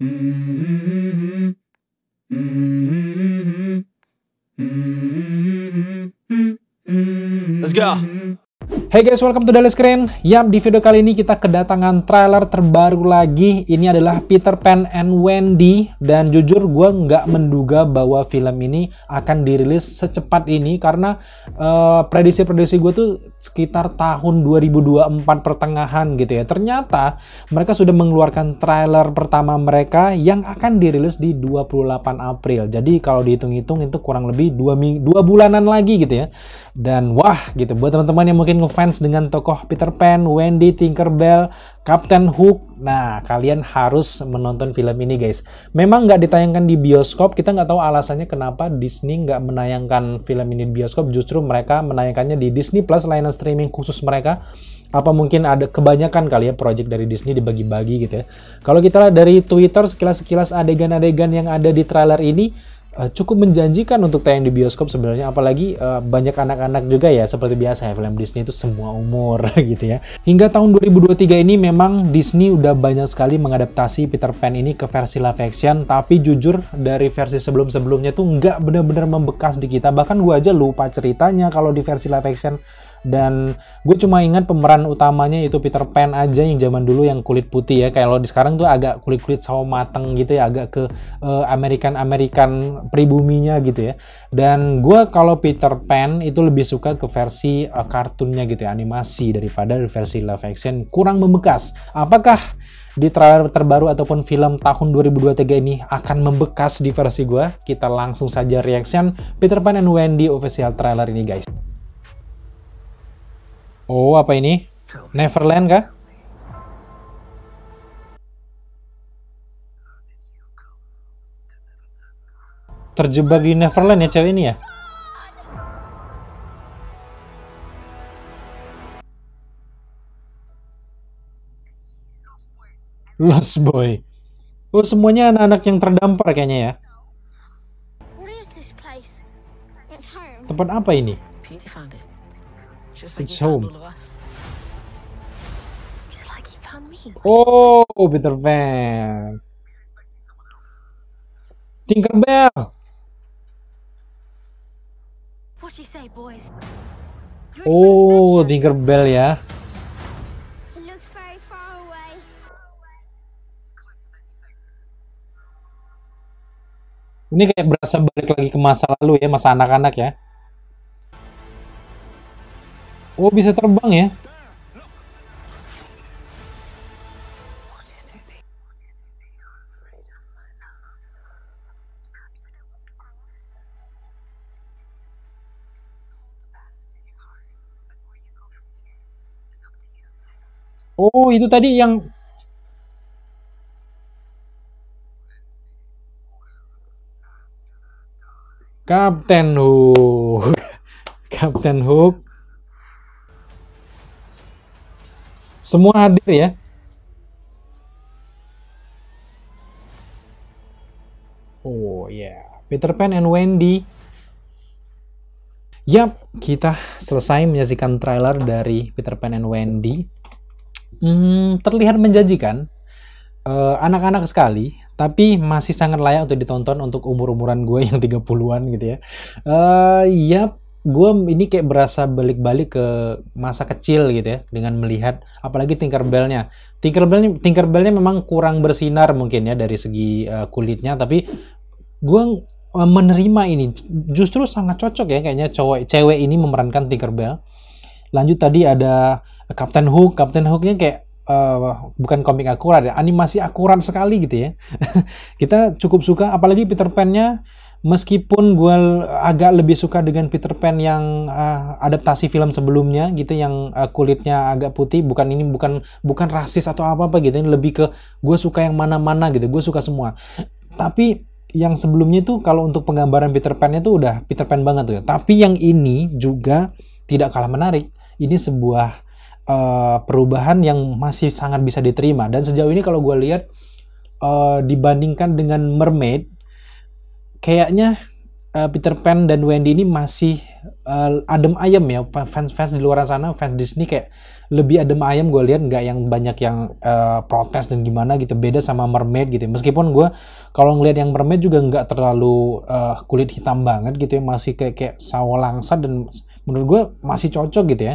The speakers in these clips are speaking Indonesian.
Mm-hmm. Mm-hmm. Mm-hmm. Let's go. Hey guys, welcome to Daily Screen. Yap, di video kali ini kita kedatangan trailer terbaru lagi. Ini adalah Peter Pan and Wendy. Dan jujur gue nggak menduga bahwa film ini akan dirilis secepat ini. Karena eh, prediksi-prediksi gue tuh sekitar tahun 2024 pertengahan gitu ya. Ternyata mereka sudah mengeluarkan trailer pertama mereka yang akan dirilis di 28 April. Jadi kalau dihitung-hitung itu kurang lebih 2, bulanan lagi gitu ya. Dan wah gitu, buat teman-teman yang mungkin ngefans fans dengan tokoh Peter Pan, Wendy, Tinkerbell, Captain Hook. Nah, kalian harus menonton film ini, guys. Memang nggak ditayangkan di bioskop, kita nggak tahu alasannya kenapa Disney nggak menayangkan film ini di bioskop, justru mereka menayangkannya di Disney Plus, layanan streaming khusus mereka. Apa mungkin ada kebanyakan kali ya project dari Disney dibagi-bagi gitu ya. Kalau kita lihat dari Twitter, sekilas-sekilas adegan-adegan yang ada di trailer ini, Eh, cukup menjanjikan untuk tayang di bioskop sebenarnya apalagi uh, banyak anak-anak juga ya seperti biasa ya film Disney itu semua umur gitu ya. Hingga tahun 2023 ini memang Disney udah banyak sekali mengadaptasi Peter Pan ini ke versi live action tapi jujur dari versi sebelum-sebelumnya tuh nggak benar-benar membekas di kita bahkan gua aja lupa ceritanya kalau di versi live action dan gue cuma ingat pemeran utamanya itu Peter Pan aja yang zaman dulu yang kulit putih ya kayak lo di sekarang tuh agak kulit kulit sawo mateng gitu ya agak ke uh, eh, American American pribuminya gitu ya dan gue kalau Peter Pan itu lebih suka ke versi uh, kartunnya gitu ya animasi daripada versi live action kurang membekas apakah di trailer terbaru ataupun film tahun 2023 ini akan membekas di versi gue kita langsung saja reaction Peter Pan and Wendy official trailer ini guys Oh, apa ini? Neverland kah? Terjebak di Neverland ya cewek ini ya? Lost Boy. Oh, semuanya anak-anak yang terdampar kayaknya ya. Tempat apa ini? Just like it's home. He's like he found me. Oh, Peter Pan. Tinkerbell. What you say, boys? Oh, Tinkerbell ya. Ini kayak berasa balik lagi ke masa lalu ya, masa anak-anak ya. Oh bisa terbang ya? Oh, itu tadi yang Kapten Hook. Kapten Hook Semua hadir ya. Oh ya, yeah. Peter Pan and Wendy. Yap, kita selesai menyaksikan trailer dari Peter Pan and Wendy. Hmm, terlihat menjanjikan, eh, anak-anak uh, sekali, tapi masih sangat layak untuk ditonton untuk umur-umuran gue yang 30-an gitu ya. Uh, yap, gue ini kayak berasa balik-balik ke masa kecil gitu ya dengan melihat apalagi Tinkerbellnya Tinkerbell Tinkerbellnya memang kurang bersinar mungkin ya dari segi eh, kulitnya tapi gue eh, menerima ini justru sangat cocok ya kayaknya cowok cewek ini memerankan Tinkerbell lanjut tadi ada Captain Hook Captain Hooknya kayak uh, bukan komik akurat ya animasi akurat sekali gitu ya kita cukup suka apalagi Peter Pan-nya meskipun gue agak lebih suka dengan Peter Pan yang uh, adaptasi film sebelumnya gitu yang uh, kulitnya agak putih bukan ini bukan bukan rasis atau apa apa gitu ini lebih ke gue suka yang mana-mana gitu gue suka semua tapi yang sebelumnya itu kalau untuk penggambaran Peter Pan itu udah Peter Pan banget tuh ya tapi yang ini juga tidak kalah menarik ini sebuah uh, perubahan yang masih sangat bisa diterima dan sejauh ini kalau gue lihat uh, dibandingkan dengan Mermaid kayaknya uh, Peter Pan dan Wendy ini masih uh, adem ayam ya fans-fans di luar sana fans Disney kayak lebih adem ayam gue lihat nggak yang banyak yang uh, protes dan gimana gitu beda sama Mermaid gitu ya. meskipun gue kalau ngelihat yang Mermaid juga nggak terlalu uh, kulit hitam banget gitu ya masih kayak kayak sawo langsat dan menurut gue masih cocok gitu ya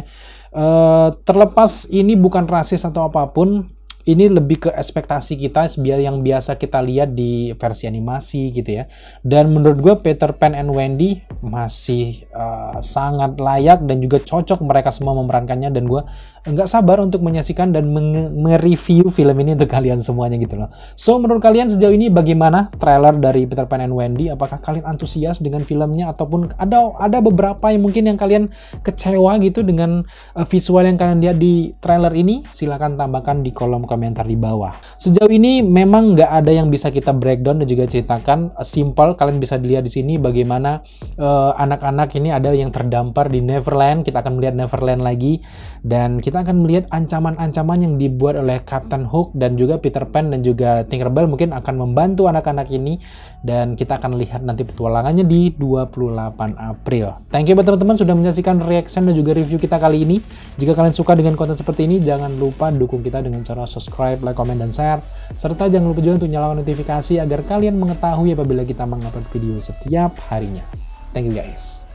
uh, terlepas ini bukan rasis atau apapun ini lebih ke ekspektasi kita yang biasa kita lihat di versi animasi gitu ya. Dan menurut gue Peter Pan and Wendy masih uh, sangat layak dan juga cocok mereka semua memerankannya dan gue nggak sabar untuk menyaksikan dan mereview film ini untuk kalian semuanya gitu loh. So menurut kalian sejauh ini bagaimana trailer dari Peter Pan and Wendy? Apakah kalian antusias dengan filmnya ataupun ada ada beberapa yang mungkin yang kalian kecewa gitu dengan uh, visual yang kalian lihat di trailer ini? Silahkan tambahkan di kolom komentar komentar di bawah. Sejauh ini memang nggak ada yang bisa kita breakdown dan juga ceritakan. Eh, simple, kalian bisa dilihat di sini bagaimana eh, anak-anak uh, ini ada yang terdampar di Neverland. Kita akan melihat Neverland lagi dan kita akan melihat ancaman-ancaman yang dibuat oleh Captain Hook dan juga Peter Pan dan juga Tinkerbell mungkin akan membantu anak-anak ini dan kita akan lihat nanti petualangannya di 28 April. Thank you buat teman-teman sudah menyaksikan reaction dan juga review kita kali ini. Jika kalian suka dengan konten seperti ini, jangan lupa dukung kita dengan cara subscribe subscribe, like, comment, dan share. Serta jangan lupa juga untuk nyalakan notifikasi agar kalian mengetahui apabila kita mengupload video setiap harinya. Thank you guys.